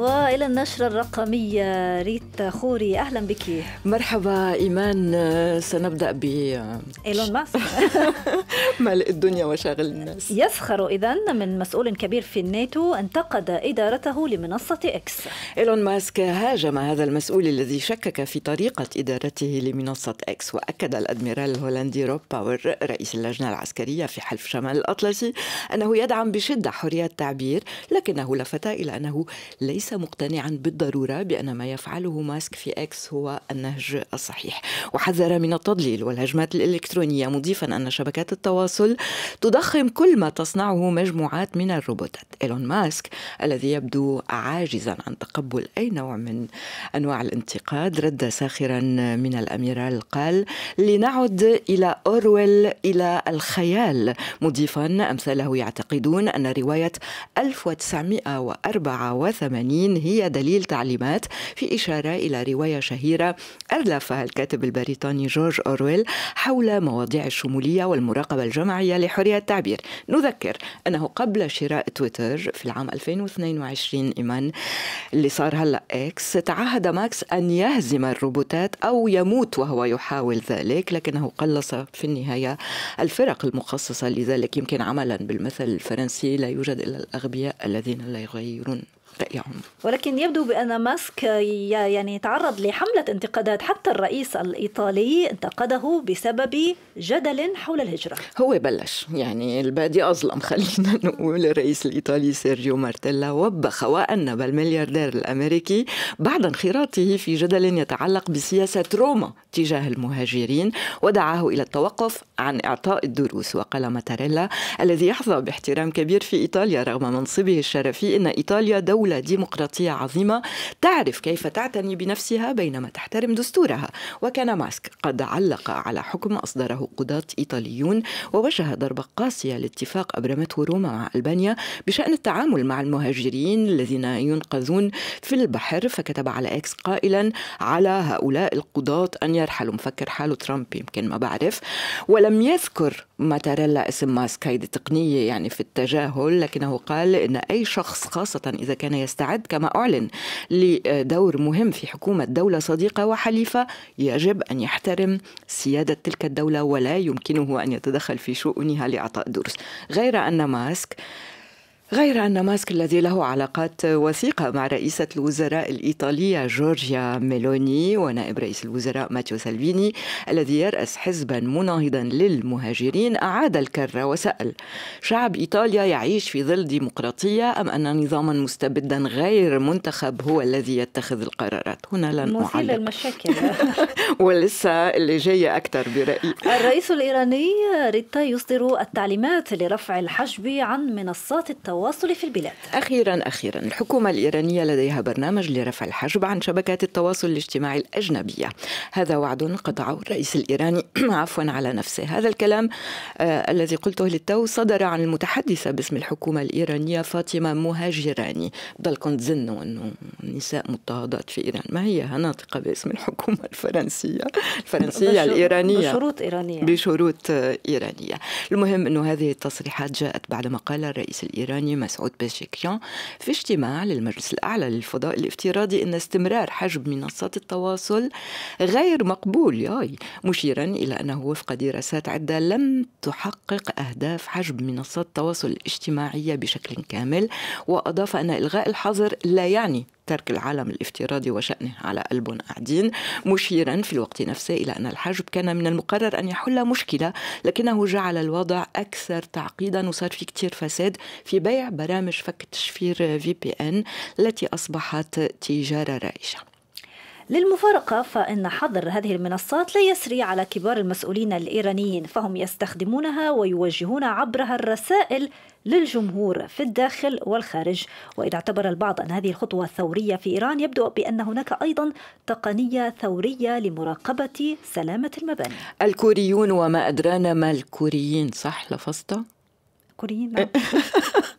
والى النشره الرقميه ريتا خوري اهلا بك مرحبا ايمان سنبدا ب ايلون ماسك ملء الدنيا وشاغل الناس يسخر اذا من مسؤول كبير في الناتو انتقد ادارته لمنصه اكس ايلون ماسك هاجم هذا المسؤول الذي شكك في طريقه ادارته لمنصه اكس واكد الادميرال الهولندي روب باور رئيس اللجنه العسكريه في حلف شمال الاطلسي انه يدعم بشده حريه التعبير لكنه لفت الى انه ليس ليس مقتنعا بالضروره بان ما يفعله ماسك في اكس هو النهج الصحيح وحذر من التضليل والهجمات الالكترونيه مضيفا ان شبكات التواصل تضخم كل ما تصنعه مجموعات من الروبوتات ايلون ماسك الذي يبدو عاجزا عن تقبل اي نوع من انواع الانتقاد رد ساخرا من الاميرال قال لنعد الى اورويل الى الخيال مضيفا امثاله يعتقدون ان روايه 1984 التنين هي دليل تعليمات في إشارة إلى رواية شهيرة ألفها الكاتب البريطاني جورج أورويل حول مواضيع الشمولية والمراقبة الجماعية لحرية التعبير نذكر أنه قبل شراء تويتر في العام 2022 إيمان اللي صار هلأ إكس تعهد ماكس أن يهزم الروبوتات أو يموت وهو يحاول ذلك لكنه قلص في النهاية الفرق المخصصة لذلك يمكن عملا بالمثل الفرنسي لا يوجد إلا الأغبياء الذين لا يغيرون رأيهم ولكن يبدو بأن ماسك يعني تعرض لحملة انتقادات حتى الرئيس الإيطالي انتقده بسبب جدل حول الهجرة هو بلش يعني البادي أظلم خلينا نقول الرئيس الإيطالي سيرجيو مارتيلا وبخ وأنب الملياردير الأمريكي بعد انخراطه في جدل يتعلق بسياسة روما تجاه المهاجرين ودعاه إلى التوقف عن إعطاء الدروس وقال ماتاريلا الذي يحظى باحترام كبير في إيطاليا رغم منصبه الشرفي أن إيطاليا دولة دولة ديمقراطية عظيمة تعرف كيف تعتني بنفسها بينما تحترم دستورها وكان ماسك قد علق على حكم أصدره قضاة إيطاليون ووجه ضربة قاسية لاتفاق أبرمته روما مع ألبانيا بشأن التعامل مع المهاجرين الذين ينقذون في البحر فكتب على إكس قائلا على هؤلاء القضاة أن يرحلوا مفكر حاله ترامب يمكن ما بعرف ولم يذكر ماتاريلا اسم ماسك هيدي تقنية يعني في التجاهل لكنه قال إن أي شخص خاصة إذا كان كان يستعد كما أعلن لدور مهم في حكومة دولة صديقة وحليفة يجب أن يحترم سيادة تلك الدولة ولا يمكنه أن يتدخل في شؤونها لإعطاء دروس غير أن ماسك غير أن ماسك الذي له علاقات وثيقة مع رئيسة الوزراء الإيطالية جورجيا ميلوني ونائب رئيس الوزراء ماتيو سالفيني الذي يرأس حزبا مناهضا للمهاجرين أعاد الكرة وسأل شعب إيطاليا يعيش في ظل ديمقراطية أم أن نظاما مستبدا غير منتخب هو الذي يتخذ القرارات هنا لن أعلم مثير للمشاكل ولسه اللي جاية أكثر برأيي الرئيس الإيراني ريتا يصدر التعليمات لرفع الحجب عن منصات التواصل التواصل في البلاد أخيرا أخيرا الحكومة الإيرانية لديها برنامج لرفع الحجب عن شبكات التواصل الاجتماعي الأجنبية هذا وعد قطعه الرئيس الإيراني عفوا على نفسه هذا الكلام آه الذي قلته للتو صدر عن المتحدثة باسم الحكومة الإيرانية فاطمة مهاجراني ضلكم زن أنه النساء مضطهدات في إيران ما هي ناطقة باسم الحكومة الفرنسية الفرنسية الإيرانية بشروط إيرانية بشروط آه، إيرانية المهم أنه هذه التصريحات جاءت بعدما قال الرئيس الإيراني الفلسطيني مسعود باشيكيان في اجتماع للمجلس الأعلى للفضاء الافتراضي أن استمرار حجب منصات التواصل غير مقبول ياي مشيرا إلى أنه وفق دراسات عدة لم تحقق أهداف حجب منصات التواصل الاجتماعية بشكل كامل وأضاف أن إلغاء الحظر لا يعني ترك العالم الافتراضي وشأنه على قلب قاعدين مشيرا في الوقت نفسه إلى أن الحاجب كان من المقرر أن يحل مشكلة لكنه جعل الوضع أكثر تعقيدا وصار في كتير فساد في بيع برامج فك تشفير في بي ان التي أصبحت تجارة رائشة للمفارقة فإن حظر هذه المنصات لا يسري على كبار المسؤولين الإيرانيين فهم يستخدمونها ويوجهون عبرها الرسائل للجمهور في الداخل والخارج وإذا اعتبر البعض أن هذه الخطوة ثورية في إيران يبدو بأن هناك أيضا تقنية ثورية لمراقبة سلامة المباني الكوريون وما أدرانا ما الكوريين صح لفظته؟ كوريين نعم.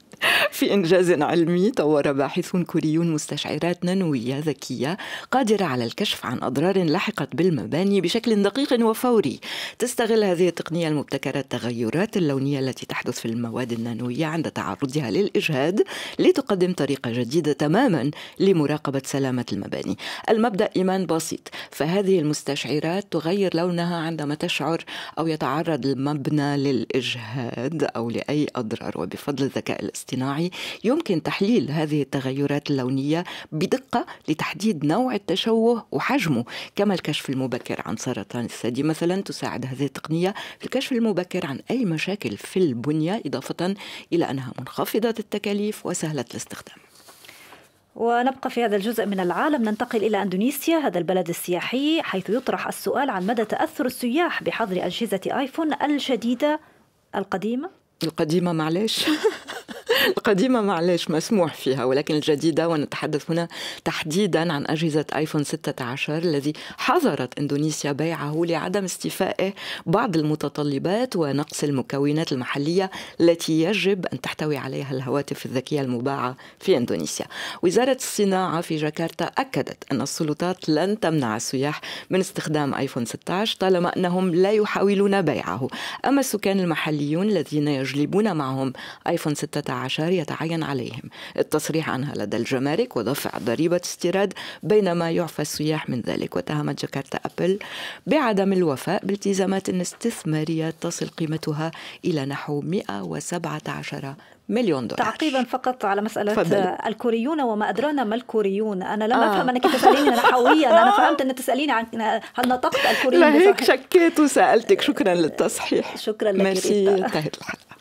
في إنجاز علمي طور باحثون كوريون مستشعرات نانوية ذكية قادرة على الكشف عن أضرار لحقت بالمباني بشكل دقيق وفوري تستغل هذه التقنية المبتكرة التغيرات اللونية التي تحدث في المواد النانوية عند تعرضها للإجهاد لتقدم طريقة جديدة تماما لمراقبة سلامة المباني المبدأ إيمان بسيط فهذه المستشعرات تغير لونها عندما تشعر أو يتعرض المبنى للإجهاد أو لأي أضرار وبفضل الذكاء الاصطناعي يمكن تحليل هذه التغيرات اللونية بدقة لتحديد نوع التشوه وحجمه كما الكشف المبكر عن سرطان الثدي مثلا تساعد هذه التقنية في الكشف المبكر عن أي مشاكل في البنية إضافة إلى أنها منخفضة التكاليف وسهلة الاستخدام ونبقى في هذا الجزء من العالم ننتقل إلى أندونيسيا هذا البلد السياحي حيث يطرح السؤال عن مدى تأثر السياح بحظر أجهزة آيفون الجديدة القديمة القديمة معلش القديمة معلش مسموح فيها ولكن الجديدة ونتحدث هنا تحديدا عن أجهزة آيفون 16 الذي حظرت إندونيسيا بيعه لعدم استيفائه بعض المتطلبات ونقص المكونات المحلية التي يجب أن تحتوي عليها الهواتف الذكية المباعة في إندونيسيا وزارة الصناعة في جاكرتا أكدت أن السلطات لن تمنع السياح من استخدام آيفون 16 طالما أنهم لا يحاولون بيعه أما السكان المحليون الذين يجلبون معهم آيفون 16 عشر يتعين عليهم التصريح عنها لدى الجمارك ودفع ضريبة استيراد بينما يعفى السياح من ذلك واتهمت جاكرتا أبل بعدم الوفاء بالتزامات استثمارية تصل قيمتها إلى نحو 117 مليون دولار تعقيبا فقط على مسألة فضل. الكوريون وما أدرانا ما الكوريون أنا لم آه. أفهم أنك تسأليني نحويا أنا آه. فهمت أن تسأليني عن هل نطقت الكوريون لهيك شكيت وسألتك شكرا للتصحيح شكرا لك ميرسي انتهت الحلقة